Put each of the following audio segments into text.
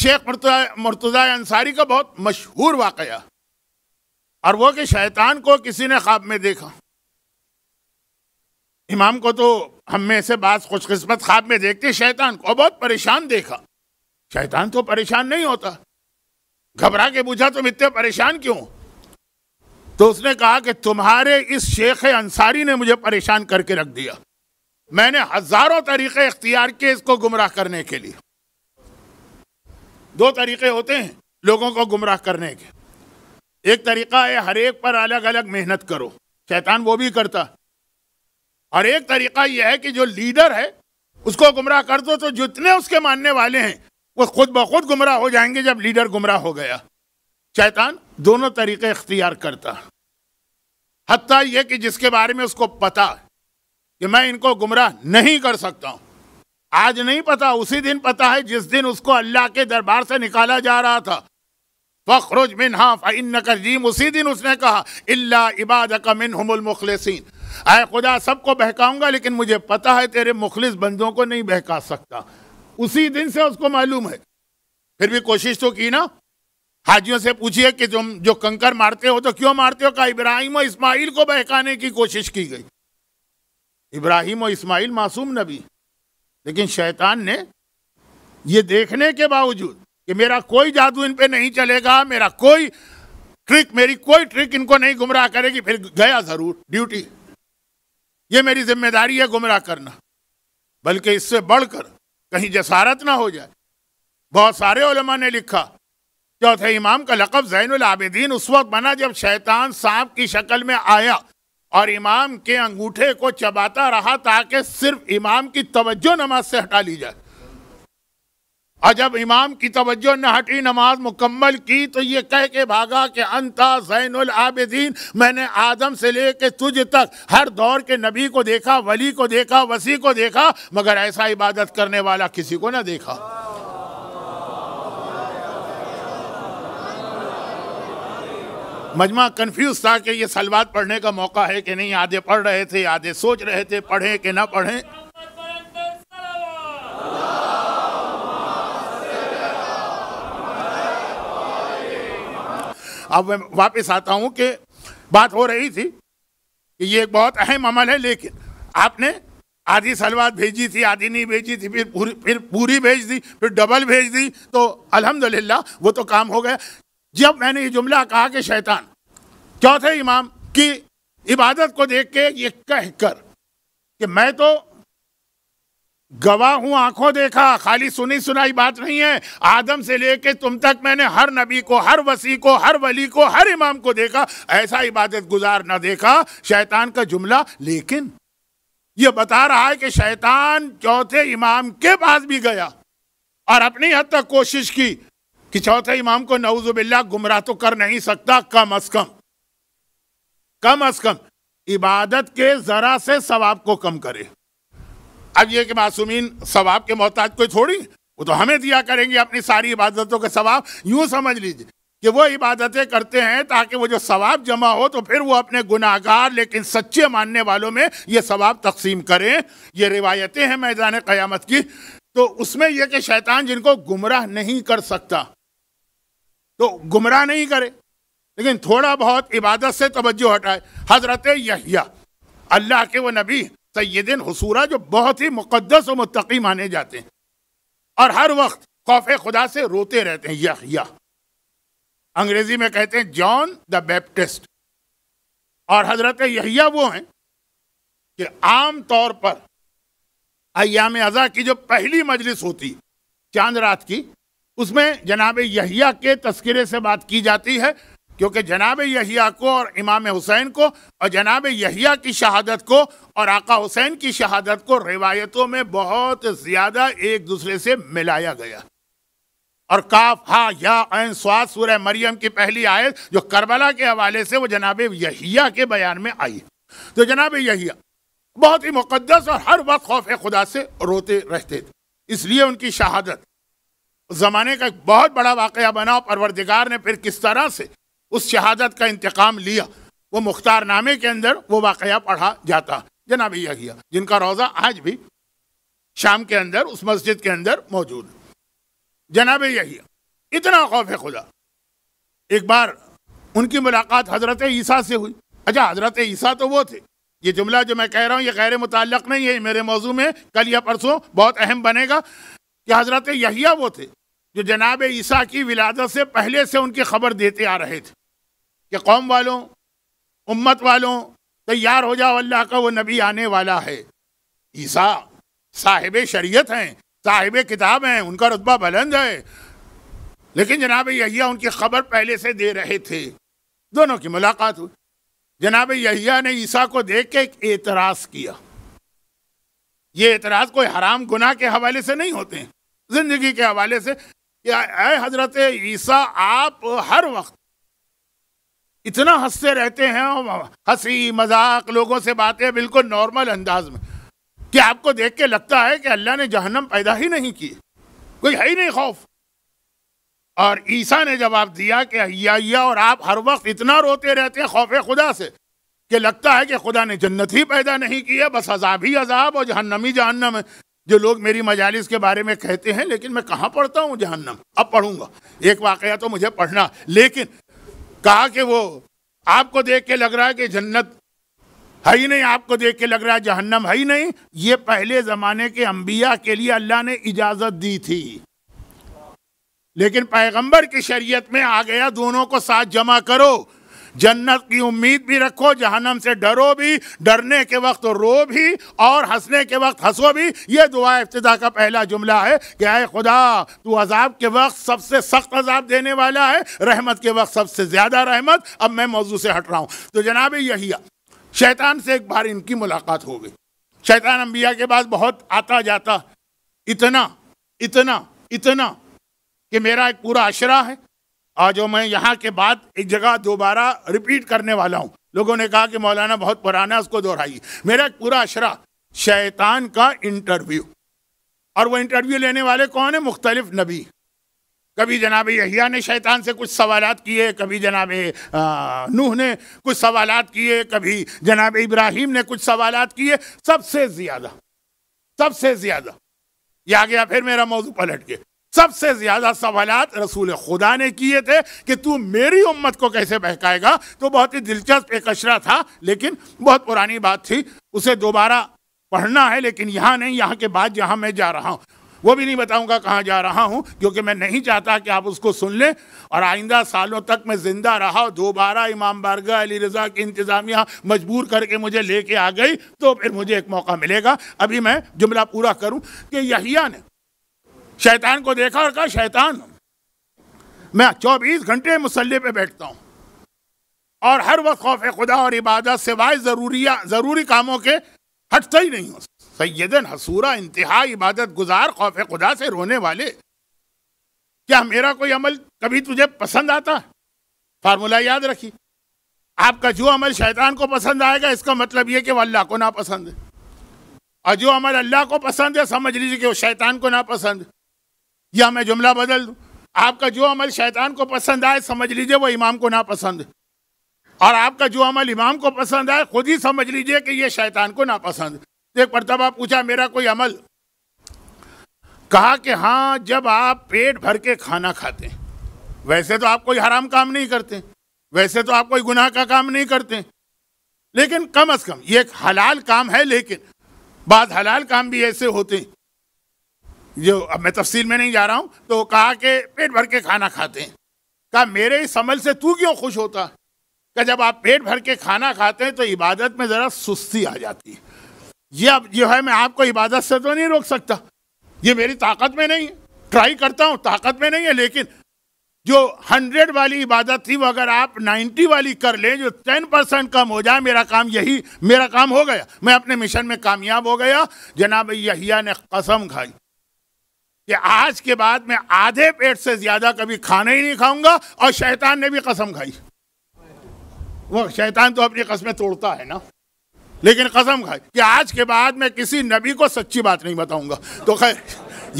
शेख मुर्तजा अंसारी का बहुत मशहूर वाकया और वो कि शैतान को किसी ने ख्वाब में देखा इमाम को तो हम में से बात खुशकस्मत ख्वाब में देखते शैतान को बहुत परेशान देखा शैतान तो परेशान नहीं होता घबरा के पूछा तुम इतने परेशान क्यों तो उसने कहा कि तुम्हारे इस शेख अंसारी ने मुझे परेशान करके रख दिया मैंने हजारों तरीके इख्तियार किए इसको गुमराह करने के लिए दो तरीके होते हैं लोगों को गुमराह करने के एक तरीका है हर एक पर अलग अलग मेहनत करो शैतान वो भी करता और एक तरीका यह है कि जो लीडर है उसको गुमराह कर दो तो जितने उसके मानने वाले हैं वो खुद ब खुद गुमराह हो जाएंगे जब लीडर गुमराह हो गया शैतान दोनों तरीके अख्तियार करता हत्या यह कि जिसके बारे में उसको पता कि मैं इनको गुमराह नहीं कर सकता हूं आज नहीं पता उसी दिन पता है जिस दिन उसको अल्लाह के दरबार से निकाला जा रहा था फ़खरुज मिन हाँ फ़िन उसी दिन उसने कहा इल्ला इबाद का मिन हमलमखलसिन आए खुदा सबको बहकाऊंगा लेकिन मुझे पता है तेरे मुखलिस बंदों को नहीं बहका सकता उसी दिन से उसको मालूम है फिर भी कोशिश तो की ना हाजियों से पूछिए कि तुम जो कंकर मारते हो तो क्यों मारते हो कहा इब्राहिम और इस्माइल को बहकाने की कोशिश की गई इब्राहिम और इस्माइल मासूम नबी लेकिन शैतान ने ये देखने के बावजूद कि मेरा कोई जादू इन पे नहीं चलेगा मेरा कोई ट्रिक मेरी कोई ट्रिक इनको नहीं गुमराह करेगी फिर गया ज़रूर ड्यूटी ये मेरी जिम्मेदारी है गुमराह करना बल्कि इससे बढ़कर कहीं जसारत ना हो जाए बहुत सारे ओलमा ने लिखा चौथे इमाम का लकब जैन आबिदीन उस वक्त बना जब शैतान सांप की शक्ल में आया और इमाम के अंगूठे को चबाता रहा ताकि सिर्फ इमाम की तवज्जो नमाज से हटा ली जाए और जब इमाम की तवज्जो न हटी नमाज मुकम्मल की तो ये कह के भागा कि अंता जैन आबिदीन मैंने आदम से ले कर तुझ तक हर दौर के नबी को देखा वली को देखा वसी को देखा मगर ऐसा इबादत करने वाला किसी को ना देखा मजमा कन्फ्यूज था कि ये सलवार पढ़ने का मौका है कि नहीं आधे पढ़ रहे थे आधे सोच रहे थे पढ़ें कि ना पढ़ें अब मैं वापस आता हूं कि बात हो रही थी कि ये एक बहुत अहम अमल है लेकिन आपने आधी सलवार भेजी थी आधी नहीं भेजी थी फिर पूरी फिर पूरी भेज दी फिर डबल भेज दी तो अल्हम्दुलिल्लाह वो तो काम हो गया जब मैंने ये जुमला कहा कि शैतान चौथे इमाम की इबादत को देख के ये कह कर कि मैं तो गवाह हूं आंखों देखा खाली सुनी सुनाई बात नहीं है आदम से लेके तुम तक मैंने हर नबी को हर वसी को हर वली को हर इमाम को देखा ऐसा इबादत गुजार ना देखा शैतान का जुमला लेकिन ये बता रहा है कि शैतान चौथे इमाम के पास भी गया और अपनी हद तक कोशिश की कि चौथे इमाम को नवजुबिल्ला गुमराह तो कर नहीं सकता कम अज कम कम अज कम इबादत के जरा से सवाब को कम करे अब यह कि मासूमिन सवाब के मोहताज कोई थोड़ी वो तो हमें दिया करेंगे अपनी सारी इबादतों के सवाब यूं समझ लीजिए कि वो इबादतें करते हैं ताकि वो जो सवाब जमा हो तो फिर वो अपने गुनाहगार लेकिन सच्चे मानने वालों में ये सवाब तकसीम करें ये रिवायतें हैं मैदान क़यामत की तो उसमें यह कि शैतान जिनको गुमराह नहीं कर सकता तो गुमराह नहीं करे लेकिन थोड़ा बहुत इबादत से तवज्जो हटाए हजरत यहिया अल्लाह के वो नबी सैदिन हसूरा जो बहुत ही मुकदस और मतकी माने जाते हैं और हर वक्त खौफ खुदा से रोते रहते हैं यहिया अंग्रेजी में कहते हैं जॉन द बैप्टिस्ट और हजरत यहिया वो हैं कि आम तौर पर अयाम अज़ा की जो पहली मजलिस होती चांद रात की उसमें जनाब यहिया के तस्करे से बात की जाती है क्योंकि जनाब यहिया को और इमाम हुसैन को और जनाब यहिया की शहादत को और आका हुसैन की शहादत को रिवायतों में बहुत ज़्यादा एक दूसरे से मिलाया गया और काफ हा या ऐन स्वाद सूर्य मरियम की पहली आयत जो करबला के हवाले से वो जनाब यहिया के बयान में आई तो जनाब यहिया बहुत ही मुकदस और हर वक्त खौफ खुदा से रोते रहते थे इसलिए उनकी शहादत उस ज़माने का एक बहुत बड़ा वाक़ बना और परवरदिगार ने फिर किस तरह से उस शहादत का इंतकाम लिया वो मुख्तार नामे के अंदर वो वाक़ पढ़ा जाता जनाब यह किया जिनका रोज़ा आज भी शाम के अंदर उस मस्जिद के अंदर मौजूद जनाब यही इतना खौफ खुदा एक बार उनकी मुलाकात हज़रत ईसा से हुई अच्छा हज़रत ईसा तो वो थे ये जुमला जो मैं कह रहा हूँ ये गैर मुतल नहीं है मेरे मौजू में कल या परसों बहुत अहम बनेगा कि हज़रत यहिया वो थे जो जनाब ईसा की विलादत से पहले से उनकी खबर देते आ रहे थे कि कौम वालों उम्मत वालों तैयार हो जाओ अल्लाह का वो नबी आने वाला है ईसा साहिब शरीयत हैं साहिब किताब हैं उनका रुतबा बुलंद है लेकिन जनाब यहिया उनकी खबर पहले से दे रहे थे दोनों की मुलाकात हुई जनाब यहिया ने ईसा को देख के एक एतराज़ किया ये एतराज़ कोई हराम गुनाह के हवाले से नहीं होते ज़िंदगी के हवाले से कि अय हजरत ईसा आप हर वक्त इतना हंसते रहते हैं हंसी मजाक लोगों से बातें बिल्कुल नॉर्मल अंदाज में कि आपको देख के लगता है कि अल्लाह ने जहन्नम पैदा ही नहीं की कोई है ही नहीं खौफ और ईसा ने जवाब दिया कि अय्या और आप हर वक्त इतना रोते रहते हैं खौफ खुदा से कि लगता है कि खुदा ने जन्नत ही पैदा नहीं की है बस अजाब ही अजाब और जहन्नमी जहन्नम है जो लोग मेरी मजालिस के बारे में कहते हैं लेकिन मैं कहाँ पढ़ता हूँ जहन्नम अब पढ़ूंगा एक वाकया तो मुझे पढ़ना लेकिन कहा कि वो आपको देख के लग रहा है कि जन्नत है ही नहीं आपको देख के लग रहा है जहन्नम है ही नहीं ये पहले ज़माने के अंबिया के लिए अल्लाह ने इजाज़त दी थी लेकिन पैगंबर की शरीयत में आ गया दोनों को साथ जमा करो जन्नत की उम्मीद भी रखो जहन्नम से डरो भी डरने के वक्त रो भी और हंसने के वक्त हंसो भी ये दुआ इब्तदा का पहला जुमला है कि आए खुदा तू अजाब के वक्त सबसे सख्त अजाब देने वाला है रहमत के वक्त सबसे ज़्यादा रहमत अब मैं मौजू से हट रहा हूँ तो जनाब यही शैतान से एक बार इनकी मुलाकात हो गई शैतान अम्बिया के पास बहुत आता जाता इतना इतना इतना कि मेरा एक पूरा अशरा है और जो मैं यहाँ के बाद एक जगह दोबारा रिपीट करने वाला हूँ लोगों ने कहा कि मौलाना बहुत पुराना है उसको दोहराइए मेरा एक पूरा अशरा शैतान का इंटरव्यू और वो इंटरव्यू लेने वाले कौन है मुख्तलिफ नबी कभी जनाब यहिया ने शैतान से कुछ सवाल किए कभी जनाब नूह ने कुछ सवाल किए कभी जनाब इब्राहिम ने कुछ सवाल किए सबसे ज़्यादा सबसे ज़्यादा या गया फिर मेरा मौजू पलट के सबसे ज्यादा सवाल रसूल खुदा ने किए थे कि तू मेरी उम्मत को कैसे बहकाएगा तो बहुत ही दिलचस्प एक अशरा था लेकिन बहुत पुरानी बात थी उसे दोबारा पढ़ना है लेकिन यहाँ नहीं यहाँ के बाद जहाँ मैं जा रहा हूँ वो भी नहीं बताऊंगा कहाँ जा रहा हूँ क्योंकि मैं नहीं चाहता कि आप उसको सुन लें और आइंदा सालों तक मैं ज़िंदा रहा दोबारा इमाम बारगा अली रज़ा की इंतज़ामिया मजबूर करके मुझे लेके आ गई तो फिर मुझे एक मौका मिलेगा अभी मैं जुमला पूरा करूँ कि यहिया ने शैतान को देखा और कहा शैतान मैं चौबीस घंटे मुसल्ले पे बैठता हूँ और हर वक्त खौफ खुदा और इबादत सिवाय ज़रूरिया ज़रूरी कामों के हटता ही नहीं हो सैदन हसूरा इंतहा इबादत गुजार खौफ खुदा से रोने वाले क्या मेरा कोई अमल कभी तुझे पसंद आता फार्मूला याद रखी आपका जो अमल शैतान को पसंद आएगा इसका मतलब ये कि वह अल्लाह को नापसंद है और जो अमल अल्लाह को पसंद है समझ लीजिए कि वो शैतान को नापसंद है या मैं जुमला बदल दूँ आपका जो अमल शैतान को पसंद आए समझ लीजिए वो इमाम को ना पसंद और आपका जो अमल इमाम को पसंद आए खुद ही समझ लीजिए कि ये शैतान को नापसंद एक मरतबा पूछा मेरा कोई अमल कहा कि हाँ जब आप पेट भर के खाना खाते हैं वैसे तो आप कोई हराम काम नहीं करते वैसे तो आप कोई गुनाह का काम नहीं करते लेकिन कम अज कम ये एक हलाल काम है लेकिन बाद हलाल काम भी ऐसे होते हैं जो अब मैं तफसील में नहीं जा रहा हूँ तो कहा कि पेट भर के खाना खाते हैं कहा मेरे इस अमल से तू क्यों खुश होता क्या जब आप पेट भर के खाना खाते हैं तो इबादत में ज़रा सुस्ती आ जाती है ये अब जो है मैं आपको इबादत से तो नहीं रोक सकता ये मेरी ताकत में नहीं है ट्राई करता हूँ ताकत में नहीं है लेकिन जो हंड्रेड वाली इबादत थी वो अगर आप नाइन्टी वाली कर लें जो टेन परसेंट कम हो जाए मेरा काम यही मेरा काम हो गया मैं अपने मिशन में कामयाब हो गया जनाब यहिया ने कसम खाई कि आज के बाद मैं आधे पेट से ज़्यादा कभी खाना ही नहीं खाऊंगा और शैतान ने भी कसम खाई वो शैतान तो अपनी कसमें तोड़ता है ना लेकिन कसम खाई कि आज के बाद मैं किसी नबी को सच्ची बात नहीं बताऊंगा तो खैर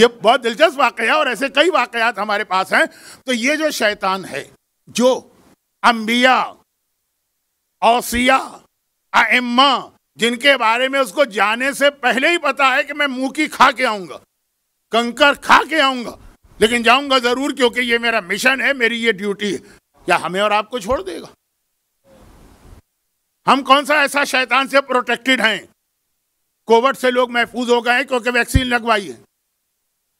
ये बहुत दिलचस्प वाक़ और ऐसे कई वाकयात हमारे पास हैं तो ये जो शैतान है जो अम्बिया औसिया अम्मा जिनके बारे में उसको जाने से पहले ही पता है कि मैं मुंह की खा के आऊँगा कंकर खा के आऊंगा लेकिन जाऊंगा जरूर क्योंकि ये मेरा मिशन है मेरी ये ड्यूटी है या हमें और आपको छोड़ देगा हम कौन सा ऐसा शैतान से प्रोटेक्टेड हैं कोविड से लोग महफूज हो गए हैं क्योंकि वैक्सीन लगवाई है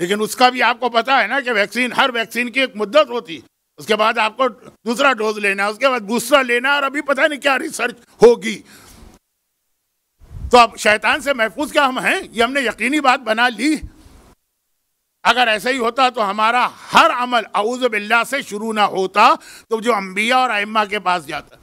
लेकिन उसका भी आपको पता है ना कि वैक्सीन हर वैक्सीन की एक मुद्दत होती है उसके बाद आपको दूसरा डोज लेना है उसके बाद दूसरा लेना और अभी पता नहीं क्या रिसर्च होगी तो अब शैतान से महफूज क्या हम हैं ये हमने यकीनी बात बना ली अगर ऐसा ही होता तो हमारा हर अमल अउज़बिल्ला से शुरू ना होता तो जो अम्बिया और अम्मा के पास जाता